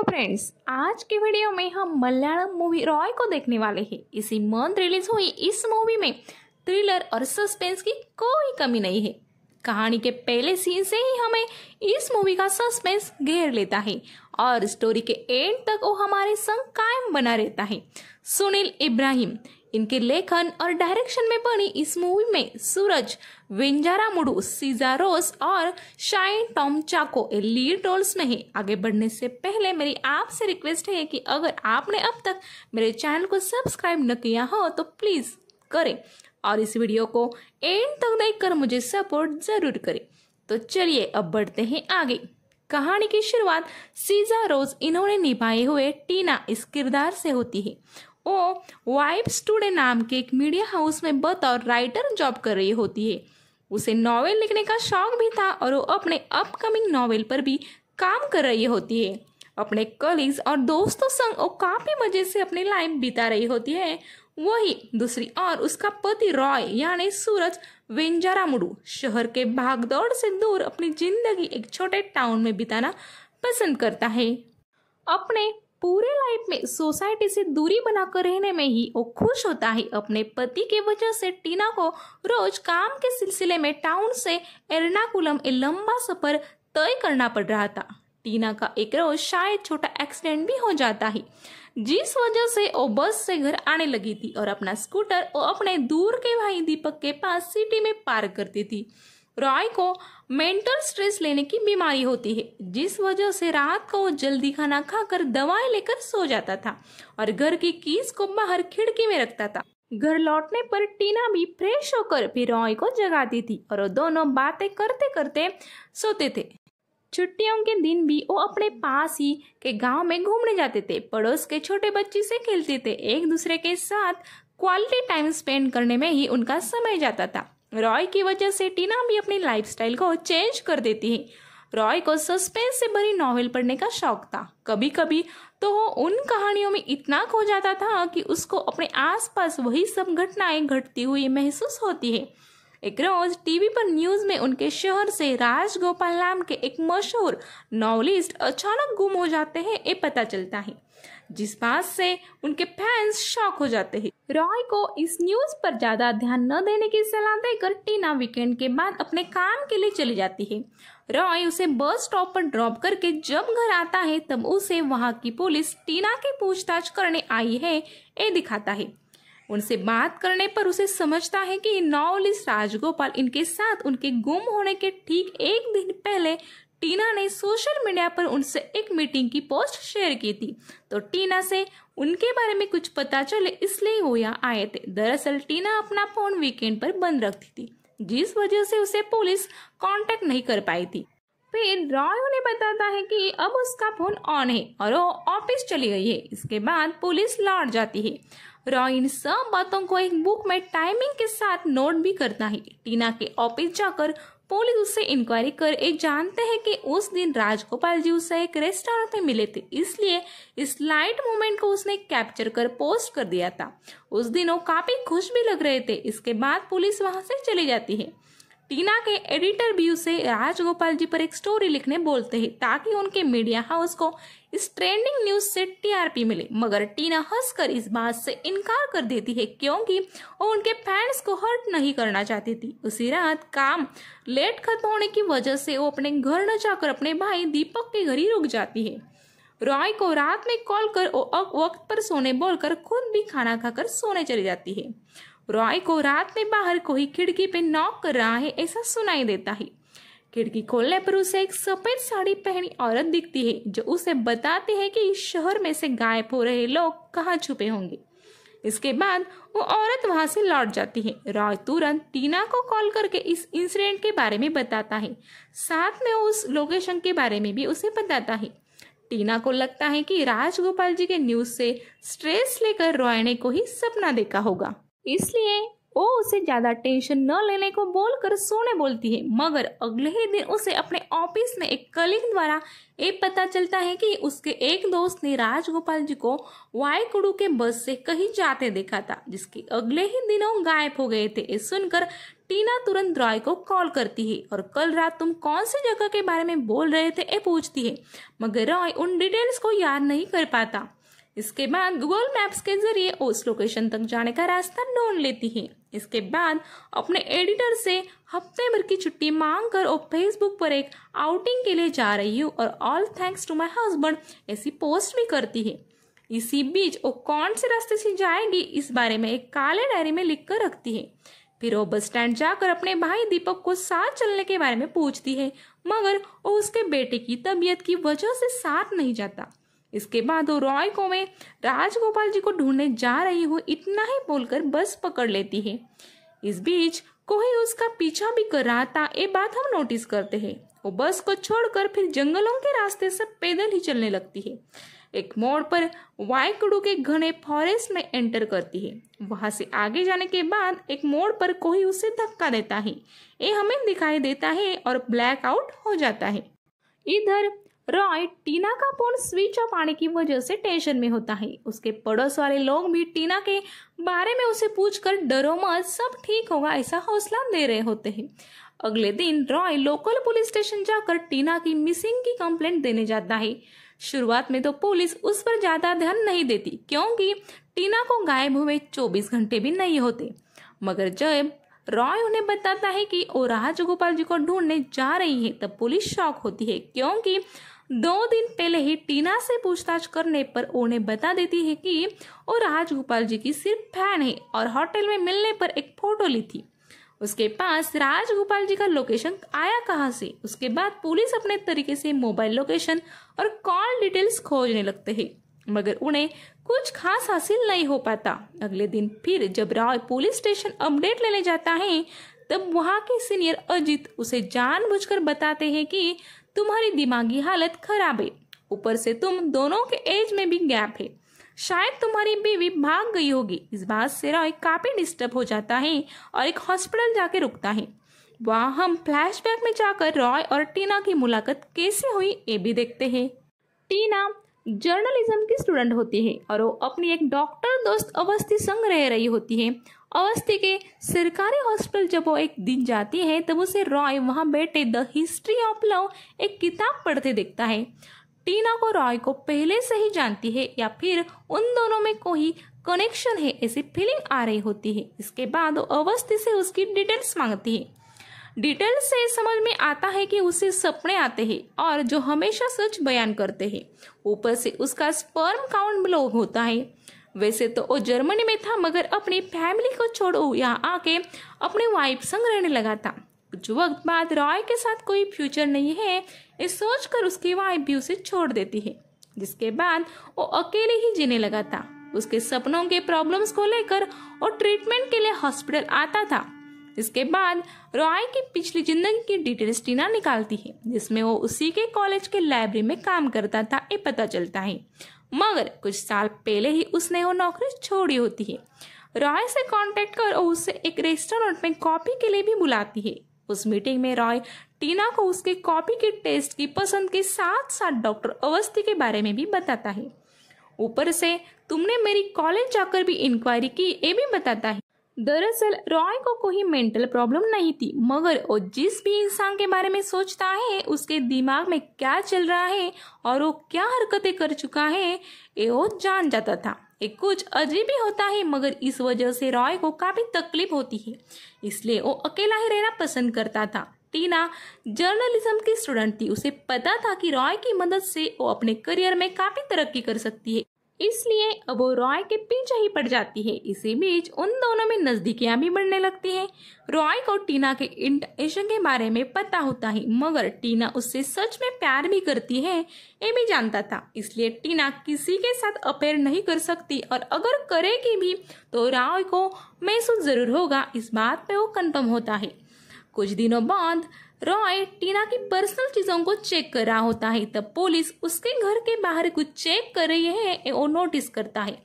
hello friends आज के video में हम मलयालम मूवी रॉय को देखने वाले हैं इसी मंथ रिलीज हुई इस मूवी में थ्रिलर और सस्पेंस की कोई कमी नहीं है कहानी के पहले सीन से ही हमें इस मूवी का सस्पेंस घेर लेता है और स्टोरी के एंड तक वो हमारे संग कायम बना रहता है सुनील इब्राहिम इनके लेखन और डायरेक्शन में बनी इस मूवी में सूरज मुडू सीजा रोस और शाइन टॉम चाको लीड रोल्स में है आगे बढ़ने से पहले मेरी आपसे रिक्वेस्ट है कि अगर आपने अब तक मेरे चैनल को सब्सक्राइब न किया हो तो प्लीज़ करें और इस वीडियो को एंड तक देख कर मुझे सपोर्ट ज़रूर करें तो चलिए अब बढ़ते हैं आगे कहानी की शुरुआत सीजा रोज इन्होंने निभाए हुए टीना इस किरदार से होती है वो वाइब स्टूडे नाम के एक मीडिया हाउस में बतौर राइटर जॉब कर रही होती है उसे नॉवेल लिखने का शौक भी था और वो अपने अपकमिंग नॉवेल पर भी काम कर रही होती है अपने कलीग्स और दोस्तों संग वो काफी मजे से अपनी लाइफ बिता रही होती है वही दूसरी और उसका पति रॉय यानी सूरज वेंजारा मुडू शहर के भागदौड़ से दूर अपनी जिंदगी एक छोटे टाउन में बिताना पसंद करता है अपने पूरे लाइफ में सोसाइटी से दूरी बनाकर रहने में ही वो खुश होता है अपने पति के वजह से टीना को रोज काम के सिलसिले में टाउन से एर्नाकुलम ए लंबा सफर तय करना पड़ रहा था टीना का एक रोज शायद छोटा एक्सीडेंट भी हो जाता है जिस वजह से वो बस से घर आने लगी थी और अपना स्कूटर वो अपने दूर के भाई दीपक के पास सिटी में पार्क करती थी रॉय को मेंटल स्ट्रेस लेने की बीमारी होती है जिस वजह से रात को वो जल्दी खाना खाकर दवाएं लेकर सो जाता था और घर की कीस को बाहर खिड़की में रखता था घर लौटने पर टीना भी फ्रेश होकर फिर रॉय को जगाती थी और वो दोनों बातें करते करते सोते थे छुट्टियों के दिन भी वो अपने पास ही के गांव में घूमने जाते थे पड़ोस के छोटे बच्चे से खेलते थे एक दूसरे के साथ क्वालिटी टाइम स्पेंड करने में ही उनका समय जाता था रॉय की वजह से टीना भी अपनी लाइफस्टाइल को चेंज कर देती है रॉय को सस्पेंस से भरी नॉवेल पढ़ने का शौक था कभी कभी तो वो उन कहानियों में इतना खो जाता था कि उसको अपने आसपास वही सब घटनाएं घटती हुई महसूस होती है एक रोज टीवी पर न्यूज में उनके शहर से राजगोपाल नाम के एक मशहूर नॉवलिस्ट अचानक गुम हो जाते हैं ये पता चलता है जिस बात से उनके फैंस शॉक हो जाते हैं रॉय को इस न्यूज पर ज्यादा ध्यान न देने की सलाह देकर टीना वीकेंड के बाद अपने काम के लिए चली जाती है रॉय उसे बस स्टॉप पर ड्रॉप करके जब घर आता है तब उसे वहां की पुलिस टीना की पूछताछ करने आई है ये दिखाता है उनसे बात करने पर उसे समझता है कि नॉवलिस राजगोपाल इनके साथ उनके गुम होने के ठीक एक दिन पहले टीना ने सोशल मीडिया पर उनसे एक मीटिंग की पोस्ट शेयर की थी तो टीना से उनके बारे में कुछ पता चले इसलिए वो यहाँ आए थे दरअसल टीना अपना फोन वीकेंड पर बंद रखती थी जिस वजह से उसे पुलिस कांटेक्ट नहीं कर पाई थी फिर रॉय उन्हें बताता है कि अब उसका फोन ऑन है और वो ऑफिस चली गई है इसके बाद पुलिस लौट जाती है रॉय इन सब बातों को एक बुक में टाइमिंग के साथ नोट भी करता है टीना के ऑफिस जाकर पुलिस उससे इंक्वायरी कर एक जानते हैं कि उस दिन राजगोपाल जी उससे एक रेस्टोरेंट में मिले थे इसलिए इस लाइट मोमेंट को उसने कैप्चर कर पोस्ट कर दिया था उस दिन वो काफी खुश भी लग रहे थे इसके बाद पुलिस वहां से चली जाती है टीना के एडिटर भी उसे राजगोपाल जी पर एक स्टोरी लिखने बोलते हैं ताकि उनके मीडिया हाउस को इस ट्रेंडिंग न्यूज से टीआरपी मिले मगर टीना हंसकर इस बात से इनकार कर देती है क्योंकि वो उनके फैंस को हर्ट नहीं करना चाहती थी उसी रात काम लेट खत्म होने की वजह से वो अपने घर न जाकर अपने भाई दीपक के घर ही रुक जाती है रॉय को रात में कॉल कर वक्त पर सोने बोलकर खुद भी खाना खाकर सोने चली जाती है रॉय को रात में बाहर कोई खिड़की पे नॉक कर रहा है ऐसा सुनाई देता है खिड़की खोलने पर उसे एक सफेद साड़ी पहनी औरत दिखती है जो उसे बताती है कि इस शहर में से गायब हो रहे लोग कहाँ छुपे होंगे इसके बाद वो औरत वहां से लौट जाती है रॉय तुरंत टीना को कॉल करके इस इंसिडेंट के बारे में बताता है साथ में उस लोकेशन के बारे में भी उसे बताता है टीना को लगता है कि राजगोपाल जी के न्यूज से स्ट्रेस लेकर रॉय ने को ही सपना देखा होगा इसलिए वो उसे ज्यादा टेंशन न लेने को बोलकर सोने बोलती है मगर अगले ही दिन उसे अपने ऑफिस में एक कलिंग द्वारा ये पता चलता है कि उसके एक दोस्त ने राजगोपाल जी को वायकुड़ू के बस से कहीं जाते देखा था जिसके अगले ही दिनों गायब हो गए थे ये सुनकर टीना तुरंत रॉय को कॉल करती है और कल रात तुम कौन सी जगह के बारे में बोल रहे थे ये पूछती है मगर रॉय उन डिटेल्स को याद नहीं कर पाता इसके बाद गूगल मैप्स के जरिए उस लोकेशन तक जाने का रास्ता ढूंढ लेती है इसके बाद अपने एडिटर से हफ्ते भर की छुट्टी मांगकर और फेसबुक पर एक आउटिंग के लिए जा रही हूँ और all thanks to my husband ऐसी पोस्ट भी करती है इसी बीच वो कौन से रास्ते से जाएगी इस बारे में एक काले डायरी में लिख कर रखती है फिर वो बस स्टैंड जाकर अपने भाई दीपक को साथ चलने के बारे में पूछती है मगर वो उसके बेटे की तबीयत की वजह से साथ नहीं जाता इसके बाद वो रॉय को मैं राजगोपाल जी को ढूंढने जा रही हूँ इतना ही बोलकर बस पकड़ लेती है इस बीच कोई उसका पीछा भी कर रहा था ये बात हम नोटिस करते हैं वो बस को छोड़कर फिर जंगलों के रास्ते से पैदल ही चलने लगती है एक मोड़ पर वायकड़ू के घने फॉरेस्ट में एंटर करती है वहां से आगे जाने के बाद एक मोड़ पर कोई उसे धक्का देता है ये हमें दिखाई देता है और ब्लैक आउट हो जाता है इधर रॉय टीना का फोन स्विच ऑफ आने की वजह से टेंशन में होता है उसके पड़ोस वाले लोग भी टीना के बारे में उसे पूछकर डरो मत सब ठीक होगा ऐसा हौसला दे रहे होते हैं अगले दिन रॉय लोकल पुलिस स्टेशन जाकर टीना की मिसिंग की कंप्लेंट देने जाता है शुरुआत में तो पुलिस उस पर ज्यादा ध्यान नहीं देती क्योंकि टीना को गायब हुए 24 घंटे भी नहीं होते मगर जब रॉय उन्हें बताता है कि वो राजगोपाल जी को ढूंढने जा रही है तब पुलिस शॉक होती है क्योंकि दो दिन पहले ही टीना से पूछताछ करने पर उन्हें बता देती है कि वो राजगोपाल जी की सिर्फ फैन है और होटल में मिलने पर एक फोटो ली थी उसके पास राजगोपाल जी का लोकेशन आया कहाँ से उसके बाद पुलिस अपने तरीके से मोबाइल लोकेशन और कॉल डिटेल्स खोजने लगते है मगर उन्हें कुछ खास हासिल नहीं हो पाता अगले दिन फिर जब रॉय पुलिस स्टेशन अपडेट लेने जाता है तब वहाँ के सीनियर अजीत उसे जानबूझकर बताते हैं कि तुम्हारी दिमागी हालत खराब है ऊपर से तुम दोनों के एज में भी गैप है शायद तुम्हारी बीवी भाग गई होगी इस बात से रॉय काफी डिस्टर्ब हो जाता है और एक हॉस्पिटल जाके रुकता है वहाँ हम फ्लैशबैक में जाकर रॉय और टीना की मुलाकात कैसे हुई ये भी देखते हैं टीना जर्नलिज्म की स्टूडेंट होती है और वो अपनी एक डॉक्टर दोस्त अवस्थी संग रह रही होती है अवस्थी के सरकारी हॉस्पिटल जब वो एक दिन जाती है तब उसे रॉय वहां बैठे द हिस्ट्री ऑफ लव एक किताब पढ़ते देखता है टीना को रॉय को पहले से ही जानती है या फिर उन दोनों में कोई कनेक्शन है ऐसी फीलिंग आ रही होती है इसके बाद वो अवस्थी से उसकी डिटेल्स मांगती है डिटेल से समझ में आता है कि उसे सपने आते हैं और जो हमेशा सच बयान करते हैं ऊपर से उसका स्पर्म काउंट ब्लो होता है वैसे तो वो जर्मनी में था मगर अपनी फैमिली को छोड़ यहाँ आके अपने वाइफ संग रहने लगा था कुछ वक्त बाद रॉय के साथ कोई फ्यूचर नहीं है ये सोचकर उसकी वाइफ भी उसे छोड़ देती है जिसके बाद वो अकेले ही जीने लगा था उसके सपनों के प्रॉब्लम्स को लेकर वो ट्रीटमेंट के लिए हॉस्पिटल आता था इसके बाद रॉय की पिछली जिंदगी की डिटेल्स टीना निकालती है जिसमें वो उसी के कॉलेज के लाइब्रेरी में काम करता था ये पता चलता है मगर कुछ साल पहले ही उसने वो नौकरी छोड़ी होती है रॉय से कांटेक्ट कर और उसे एक रेस्टोरेंट में कॉफी के लिए भी बुलाती है उस मीटिंग में रॉय टीना को उसके कॉफी के टेस्ट की पसंद के साथ साथ डॉक्टर अवस्थी के बारे में भी बताता है ऊपर से तुमने मेरी कॉलेज जाकर भी इंक्वायरी की ये भी बताता है दरअसल रॉय को कोई मेंटल प्रॉब्लम नहीं थी मगर वो जिस भी इंसान के बारे में सोचता है उसके दिमाग में क्या चल रहा है और वो क्या हरकतें कर चुका है ये वो जान जाता था ये कुछ अजीब ही होता है मगर इस वजह से रॉय को काफ़ी तकलीफ होती है इसलिए वो अकेला ही रहना पसंद करता था टीना जर्नलिज्म की स्टूडेंट थी उसे पता था कि रॉय की मदद से वो अपने करियर में काफ़ी तरक्की कर सकती है इसलिए अब वो रॉय के पीछे ही पड़ जाती है इसी बीच उन दोनों में नजदीकियां भी बढ़ने लगती हैं रॉय को टीना के इंटेंशन के बारे में पता होता ही मगर टीना उससे सच में प्यार भी करती है ये भी जानता था इसलिए टीना किसी के साथ अफेयर नहीं कर सकती और अगर करेगी भी तो रॉय को महसूस जरूर होगा इस बात पे वो कन्फर्म होता है कुछ दिनों बाद रॉय टीना की पर्सनल चीजों को चेक कर रहा होता है तब पुलिस उसके घर के बाहर कुछ चेक कर रही है और नोटिस करता है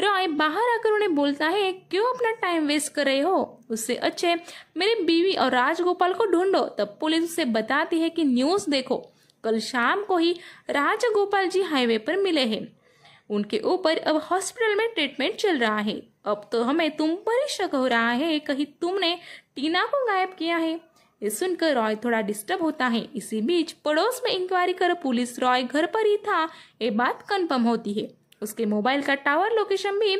रॉय बाहर आकर उन्हें बोलता है क्यों अपना टाइम वेस्ट कर रहे हो उससे अच्छे मेरे बीवी और राजगोपाल को ढूंढो तब पुलिस उसे बताती है कि न्यूज देखो कल शाम को ही राजगोपाल जी हाईवे पर मिले हैं उनके ऊपर अब हॉस्पिटल में ट्रीटमेंट चल रहा है अब तो हमें तुम पर ही शक हो रहा है कहीं तुमने टीना को गायब किया है ये सुनकर रॉय थोड़ा डिस्टर्ब होता है इसी बीच पड़ोस में इंक्वायरी कर पुलिस रॉय घर पर ही था ये बात कन्फर्म होती है उसके मोबाइल का टावर लोकेशन भी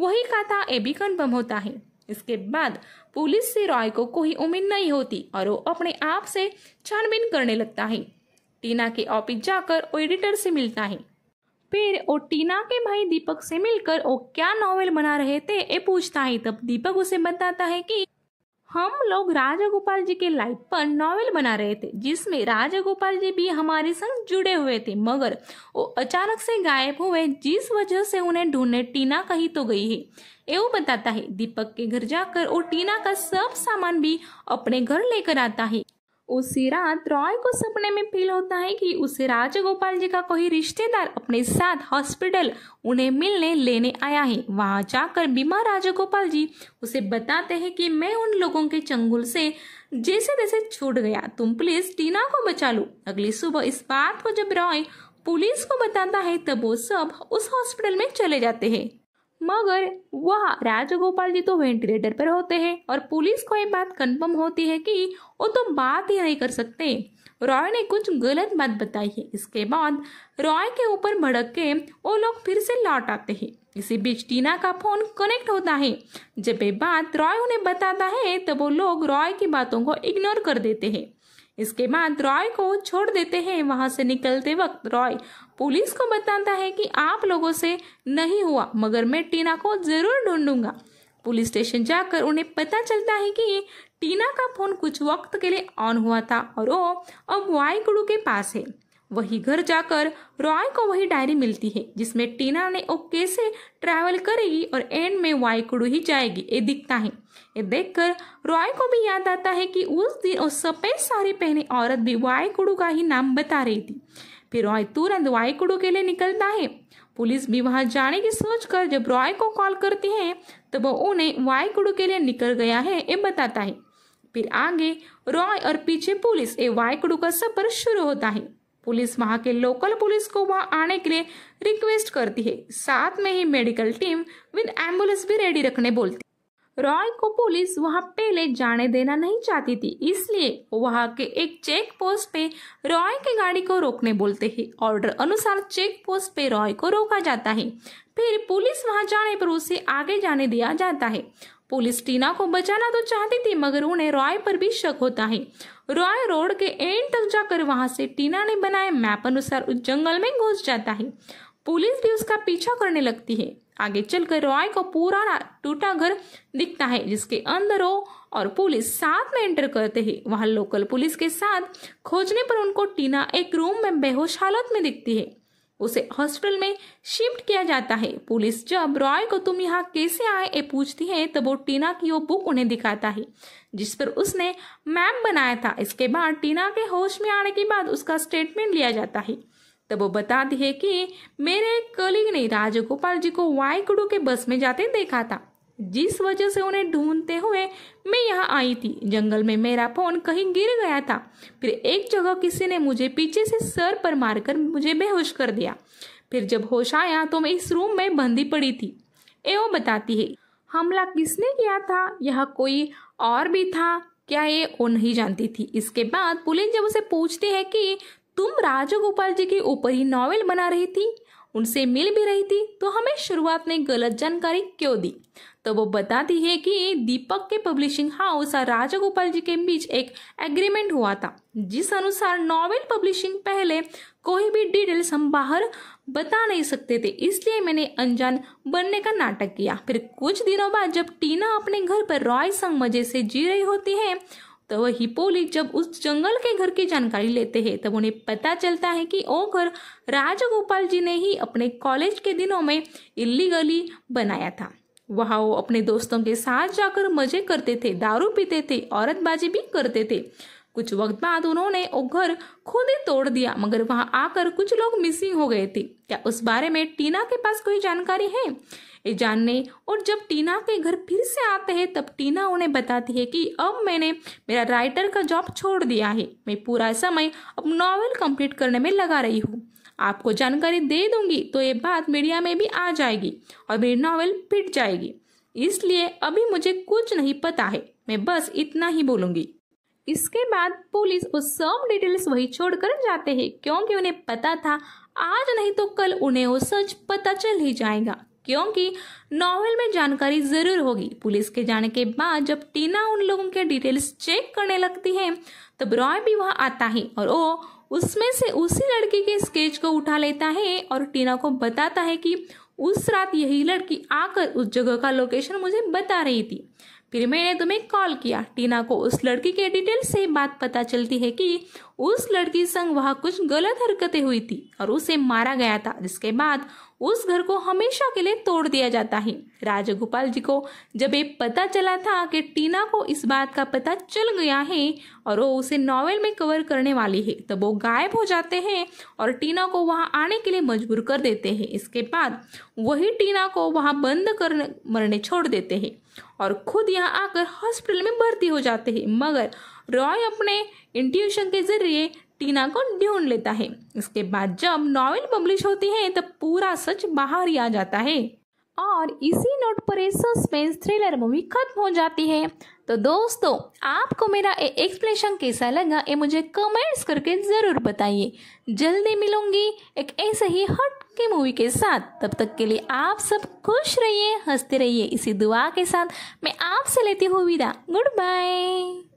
वही का था ये भी कन्फर्म होता है इसके बाद पुलिस से रॉय को कोई उम्मीद नहीं होती और वो अपने आप से छानबीन करने लगता है टीना के ऑफिस जाकर वो एडिटर से मिलता है फिर वो टीना के भाई दीपक से मिलकर वो क्या नॉवेल बना रहे थे ये पूछता है तब दीपक उसे बताता है कि हम लोग गोपाल जी के लाइफ पर नॉवेल बना रहे थे जिसमें गोपाल जी भी हमारे संग जुड़े हुए थे मगर वो अचानक से गायब हुए जिस वजह से उन्हें ढूंढने टीना कहीं तो गई है एवं बताता है दीपक के घर जाकर वो टीना का सब सामान भी अपने घर लेकर आता है उसी रात रॉय को सपने में फील होता है कि उसे राजगोपाल जी का कोई रिश्तेदार अपने साथ हॉस्पिटल उन्हें मिलने लेने आया है वहां जाकर बीमार राजगोपाल जी उसे बताते हैं कि मैं उन लोगों के चंगुल से जैसे तैसे छूट गया तुम प्लीज टीना को बचा लो अगली सुबह इस बात को जब रॉय पुलिस को बताता है तब वो सब उस हॉस्पिटल में चले जाते हैं मगर वह राजगोपाल जी तो वेंटिलेटर पर होते हैं और पुलिस को ये बात कंफर्म होती है कि वो तो बात ही नहीं कर सकते रॉय ने कुछ गलत बात बताई है इसके बाद रॉय के ऊपर भड़क के वो लोग फिर से लौट आते हैं इसी बीच टीना का फोन कनेक्ट होता है जब ये बात रॉय उन्हें बताता है तब वो लोग रॉय की बातों को इग्नोर कर देते हैं इसके बाद रॉय को छोड़ देते हैं वहां से निकलते वक्त रॉय पुलिस को बताता है कि आप लोगों से नहीं हुआ मगर मैं टीना को जरूर ढूंढूंगा पुलिस स्टेशन जाकर उन्हें पता चलता है कि टीना का फोन कुछ वक्त के लिए ऑन हुआ था और वो अब वाईगुड़ू के पास है वही घर जाकर रॉय को वही डायरी मिलती है जिसमें टीना ने वो कैसे ट्रैवल करेगी और एंड में वाईकुड़ू ही जाएगी ये दिखता है ये देखकर रॉय को भी याद आता है कि उस दिन वो सफेद साड़ी पहने औरत भी वाईकुड़ू का ही नाम बता रही थी फिर रॉय तुरंत वाइकुडो के लिए निकलता है पुलिस भी वहां जाने की सोचकर जब रॉय को कॉल करती है तो वो उन्हें वाइकुडो के लिए निकल गया है ये बताता है फिर आगे रॉय और पीछे पुलिस वाई कुडू का सफर शुरू होता है पुलिस वहां के लोकल पुलिस को वहां आने के लिए रिक्वेस्ट करती है साथ में ही मेडिकल टीम विद एम्बुलेंस भी रेडी रखने बोलती रॉय को पुलिस वहां पहले जाने देना नहीं चाहती थी इसलिए वहां के एक चेक पोस्ट पे रॉय की गाड़ी को रोकने बोलते हैं ऑर्डर अनुसार चेक पोस्ट पे रॉय को रोका जाता है फिर पुलिस वहां जाने पर उसे आगे जाने दिया जाता है पुलिस टीना को बचाना तो चाहती थी मगर उन्हें रॉय पर भी शक होता है रॉय रोड के एंड तक जाकर वहां से टीना ने बनाए मैप अनुसार उस जंगल में घुस जाता है पुलिस भी उसका पीछा करने लगती है आगे चलकर रॉय को पूरा टूटा घर दिखता है जिसके अंदर वो और पुलिस साथ में एंटर करते हैं वहां लोकल पुलिस के साथ खोजने पर उनको टीना एक रूम में बेहोश हालत में दिखती है उसे हॉस्पिटल में शिफ्ट किया जाता है पुलिस जब रॉय को तुम यहाँ कैसे आए ये पूछती है तब वो टीना की वो बुक उन्हें दिखाता है जिस पर उसने मैप बनाया था इसके बाद टीना के होश में आने के बाद उसका स्टेटमेंट लिया जाता है तब वो बताती है कि मेरे एक कलीग ने राजगोपाल जी को वायकुड़ू के बस में जाते देखा था जिस वजह से उन्हें ढूंढते हुए मैं यहाँ आई थी जंगल में मेरा फोन कहीं गिर गया था फिर एक जगह किसी ने मुझे पीछे से सर पर मारकर मुझे बेहोश कर दिया फिर जब होश आया तो मैं इस रूम में बंदी पड़ी थी एओ बताती है हमला किसने किया था यह कोई और भी था क्या ये वो नहीं जानती थी इसके बाद पुलिस जब उसे पूछती है कि तुम राजगोपाल जी के ऊपर ही नॉवेल बना रही थी उनसे मिल भी रही थी तो हमें शुरुआत में गलत जानकारी क्यों दी तो वो बताती है कि दीपक के पब्लिशिंग हाउस और राजगोपाल जी के बीच एक एग्रीमेंट हुआ था जिस अनुसार नॉवेल पब्लिशिंग पहले कोई भी डिटेल्स हम बाहर बता नहीं सकते थे इसलिए मैंने अनजान बनने का नाटक किया फिर कुछ दिनों बाद जब टीना अपने घर पर रॉय संग मजे से जी रही होती है तो वह हिपोलिक जब उस जंगल के घर की जानकारी लेते हैं तब उन्हें पता चलता है कि वो घर राजगोपाल जी ने ही अपने कॉलेज के दिनों में इलीगली बनाया था वहाँ वो अपने दोस्तों के साथ जाकर मजे करते थे दारू पीते थे औरतबाजी भी करते थे कुछ वक्त बाद उन्होंने वो घर खुद ही तोड़ दिया मगर वहां आकर कुछ लोग मिसिंग हो गए थे क्या उस बारे में टीना के पास कोई जानकारी है ये जानने और जब टीना के घर फिर से आते हैं तब टीना उन्हें बताती है कि अब मैंने मेरा राइटर का जॉब छोड़ दिया है मैं पूरा समय अब नॉवेल कंप्लीट करने में लगा रही हूँ आपको जानकारी दे दूंगी तो ये बात मीडिया में भी आ जाएगी और मेरी नॉवेल पिट जाएगी इसलिए अभी मुझे कुछ नहीं पता है मैं बस इतना ही बोलूंगी इसके बाद पुलिस वो सब डिटेल्स वही छोड़कर जाते हैं क्योंकि उन्हें पता था आज नहीं तो कल उन्हें वो सच पता चल ही जाएगा क्योंकि नॉवेल में जानकारी जरूर होगी पुलिस के जाने के बाद जब टीना उन लोगों के डिटेल्स चेक करने लगती है तब तो रॉय भी वहां आता है और वो उसमें से उसी लड़की के स्केच को उठा लेता है और टीना को बताता है कि उस रात यही लड़की आकर उस जगह का लोकेशन मुझे बता रही थी फिर मैंने तुम्हें कॉल किया टीना को उस लड़की के डिटेल से बात पता चलती है कि उस लड़की संग वहाँ कुछ गलत हरकतें हुई थी और उसे मारा गया था जिसके बाद उस घर को हमेशा के लिए तोड़ दिया जाता है राजगोपाल जी को जब ये पता चला था कि टीना को इस बात का पता चल गया है और वो उसे नॉवेल में कवर करने वाली है तब वो गायब हो जाते हैं और टीना को वहाँ आने के लिए मजबूर कर देते हैं इसके बाद वही टीना को वहाँ बंद कर मरने छोड़ देते हैं और खुद यहाँ आकर हॉस्पिटल में भर्ती हो जाते हैं मगर रॉय अपने इंट्यूशन के जरिए टीना को ढूंढ लेता है इसके बाद जब नॉवेल पब्लिश होती है तब पूरा सच बाहर ही आ जाता है और इसी नोट पर ये सस्पेंस थ्रिलर मूवी खत्म हो जाती है तो दोस्तों आपको मेरा ये एक्सप्लेनेशन कैसा लगा ये मुझे कमेंट्स करके ज़रूर बताइए जल्दी मिलूंगी एक ऐसे ही हट की मूवी के साथ तब तक के लिए आप सब खुश रहिए हंसते रहिए इसी दुआ के साथ मैं आपसे लेती हूँ विदा गुड बाय